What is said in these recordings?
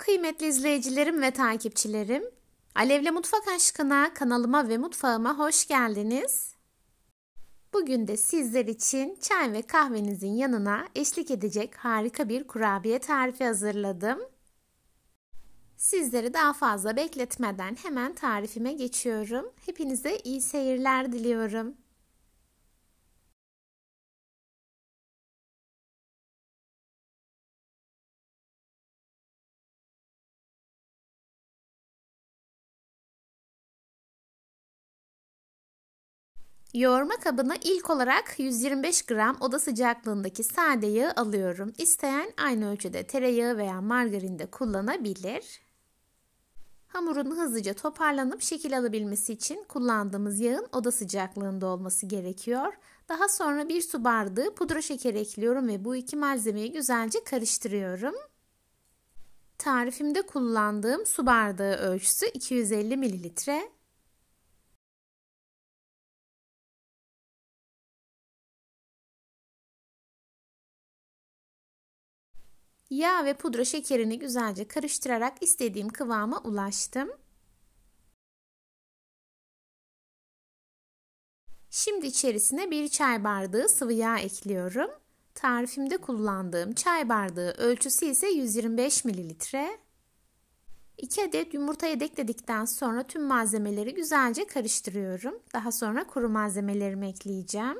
Kıymetli izleyicilerim ve takipçilerim, Alevle Mutfak Aşkına kanalıma ve mutfağıma hoş geldiniz. Bugün de sizler için çay ve kahvenizin yanına eşlik edecek harika bir kurabiye tarifi hazırladım. Sizleri daha fazla bekletmeden hemen tarifime geçiyorum. Hepinize iyi seyirler diliyorum. Yoğurma kabına ilk olarak 125 gram oda sıcaklığındaki sade yağı alıyorum. İsteyen aynı ölçüde tereyağı veya margarin de kullanabilir. Hamurun hızlıca toparlanıp şekil alabilmesi için kullandığımız yağın oda sıcaklığında olması gerekiyor. Daha sonra bir su bardağı pudra şekeri ekliyorum ve bu iki malzemeyi güzelce karıştırıyorum. Tarifimde kullandığım su bardağı ölçüsü 250 mililitre. Yağ ve pudra şekerini güzelce karıştırarak istediğim kıvama ulaştım. Şimdi içerisine bir çay bardağı sıvı yağ ekliyorum. Tarifimde kullandığım çay bardağı ölçüsü ise 125 mililitre. 2 adet yumurtayı dekledikten sonra tüm malzemeleri güzelce karıştırıyorum. Daha sonra kuru malzemelerimi ekleyeceğim.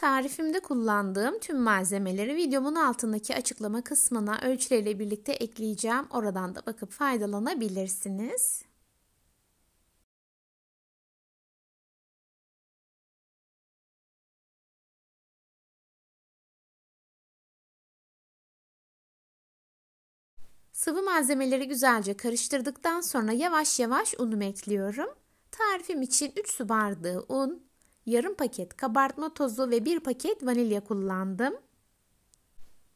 Tarifimde kullandığım tüm malzemeleri videomun altındaki açıklama kısmına ölçüleriyle birlikte ekleyeceğim. Oradan da bakıp faydalanabilirsiniz. Sıvı malzemeleri güzelce karıştırdıktan sonra yavaş yavaş unumu ekliyorum. Tarifim için 3 su bardağı un, yarım paket kabartma tozu ve bir paket vanilya kullandım.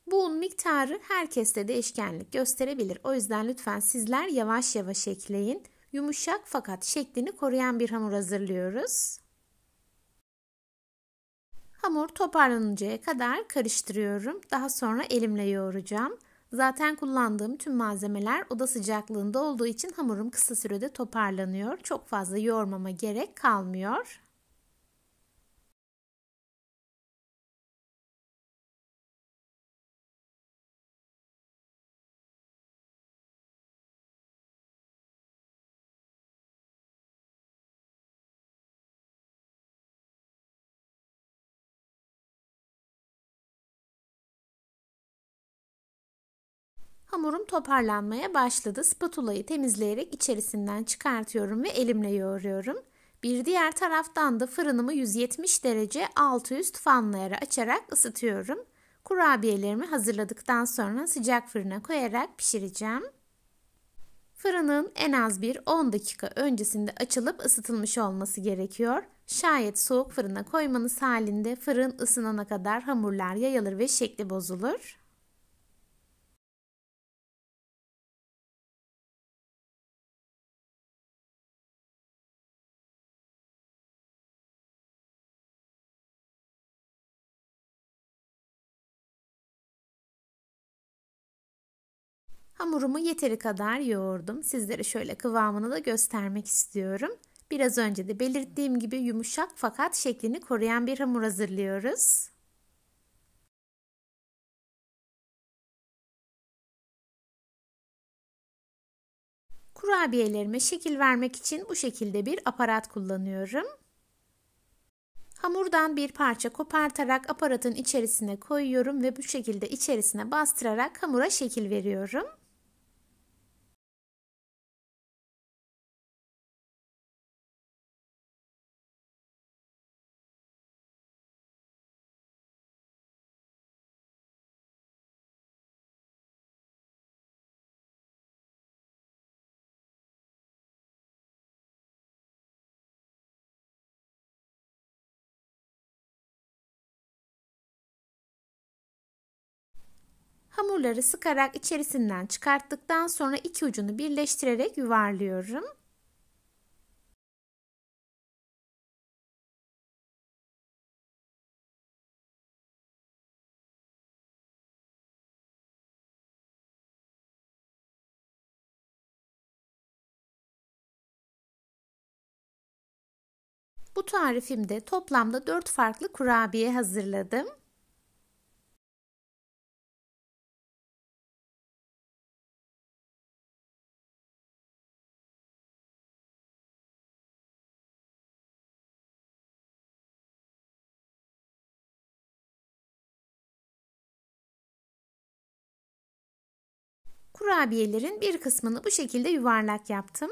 Bu un miktarı herkeste değişkenlik gösterebilir. O yüzden lütfen sizler yavaş yavaş ekleyin. Yumuşak fakat şeklini koruyan bir hamur hazırlıyoruz. Hamur toparlanıncaya kadar karıştırıyorum. Daha sonra elimle yoğuracağım. Zaten kullandığım tüm malzemeler oda sıcaklığında olduğu için hamurum kısa sürede toparlanıyor. Çok fazla yoğurmama gerek kalmıyor. Hamurum toparlanmaya başladı. Spatulayı temizleyerek içerisinden çıkartıyorum ve elimle yoğuruyorum. Bir diğer taraftan da fırınımı 170 derece altı üst fanlayarak açarak ısıtıyorum. Kurabiyelerimi hazırladıktan sonra sıcak fırına koyarak pişireceğim. Fırının en az bir 10 dakika öncesinde açılıp ısıtılmış olması gerekiyor. Şayet soğuk fırına koymanız halinde fırın ısınana kadar hamurlar yayılır ve şekli bozulur. Hamurumu yeteri kadar yoğurdum. Sizlere şöyle kıvamını da göstermek istiyorum. Biraz önce de belirttiğim gibi yumuşak fakat şeklini koruyan bir hamur hazırlıyoruz. Kurabiyelerime şekil vermek için bu şekilde bir aparat kullanıyorum. Hamurdan bir parça kopartarak aparatın içerisine koyuyorum ve bu şekilde içerisine bastırarak hamura şekil veriyorum. Hamurları sıkarak içerisinden çıkarttıktan sonra iki ucunu birleştirerek yuvarlıyorum. Bu tarifimde toplamda 4 farklı kurabiye hazırladım. kurabiyelerin bir kısmını bu şekilde yuvarlak yaptım.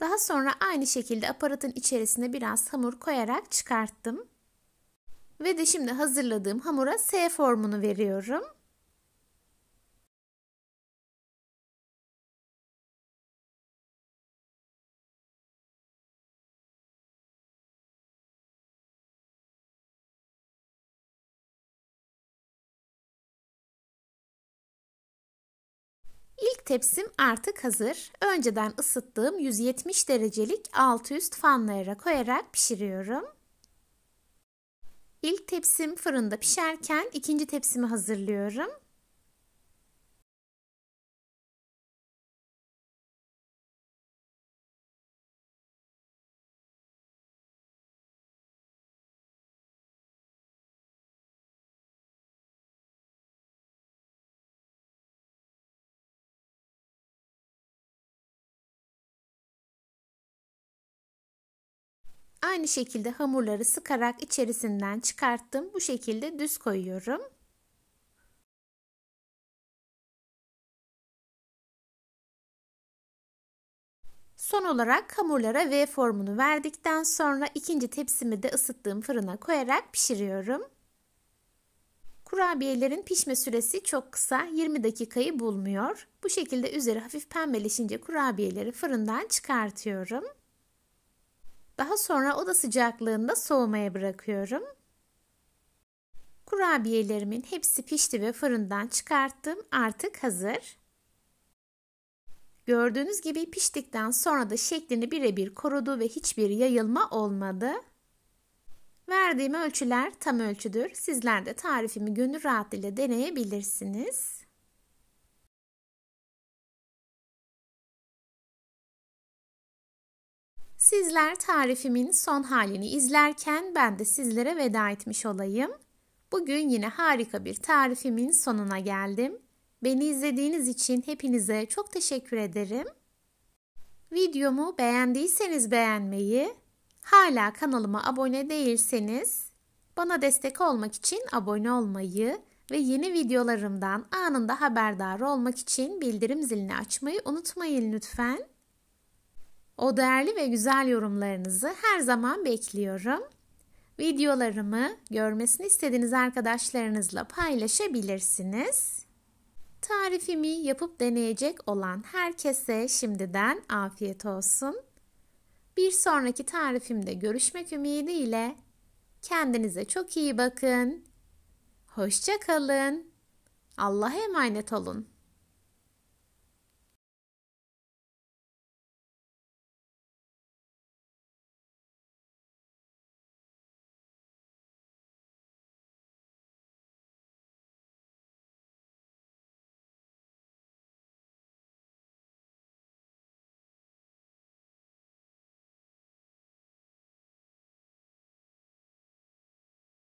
Daha sonra aynı şekilde aparatın içerisine biraz hamur koyarak çıkarttım. Ve de şimdi hazırladığım hamura S formunu veriyorum. İlk tepsim artık hazır. Önceden ısıttığım 170 derecelik alt üst fanlara koyarak pişiriyorum. İlk tepsim fırında pişerken ikinci tepsimi hazırlıyorum. Aynı şekilde hamurları sıkarak içerisinden çıkarttım. Bu şekilde düz koyuyorum. Son olarak hamurlara V formunu verdikten sonra ikinci tepsimi de ısıttığım fırına koyarak pişiriyorum. Kurabiyelerin pişme süresi çok kısa 20 dakikayı bulmuyor. Bu şekilde üzeri hafif pembeleşince kurabiyeleri fırından çıkartıyorum. Daha sonra oda sıcaklığında soğumaya bırakıyorum. Kurabiyelerimin hepsi pişti ve fırından çıkarttım. Artık hazır. Gördüğünüz gibi piştikten sonra da şeklini birebir korudu ve hiçbir yayılma olmadı. Verdiğim ölçüler tam ölçüdür. Sizler de tarifimi gönül rahatlığıyla deneyebilirsiniz. Sizler tarifimin son halini izlerken ben de sizlere veda etmiş olayım. Bugün yine harika bir tarifimin sonuna geldim. Beni izlediğiniz için hepinize çok teşekkür ederim. Videomu beğendiyseniz beğenmeyi, hala kanalıma abone değilseniz bana destek olmak için abone olmayı ve yeni videolarımdan anında haberdar olmak için bildirim zilini açmayı unutmayın lütfen. O değerli ve güzel yorumlarınızı her zaman bekliyorum. Videolarımı görmesini istediğiniz arkadaşlarınızla paylaşabilirsiniz. Tarifimi yapıp deneyecek olan herkese şimdiden afiyet olsun. Bir sonraki tarifimde görüşmek ümidiyle kendinize çok iyi bakın. Hoşça kalın. Allah'a emanet olun.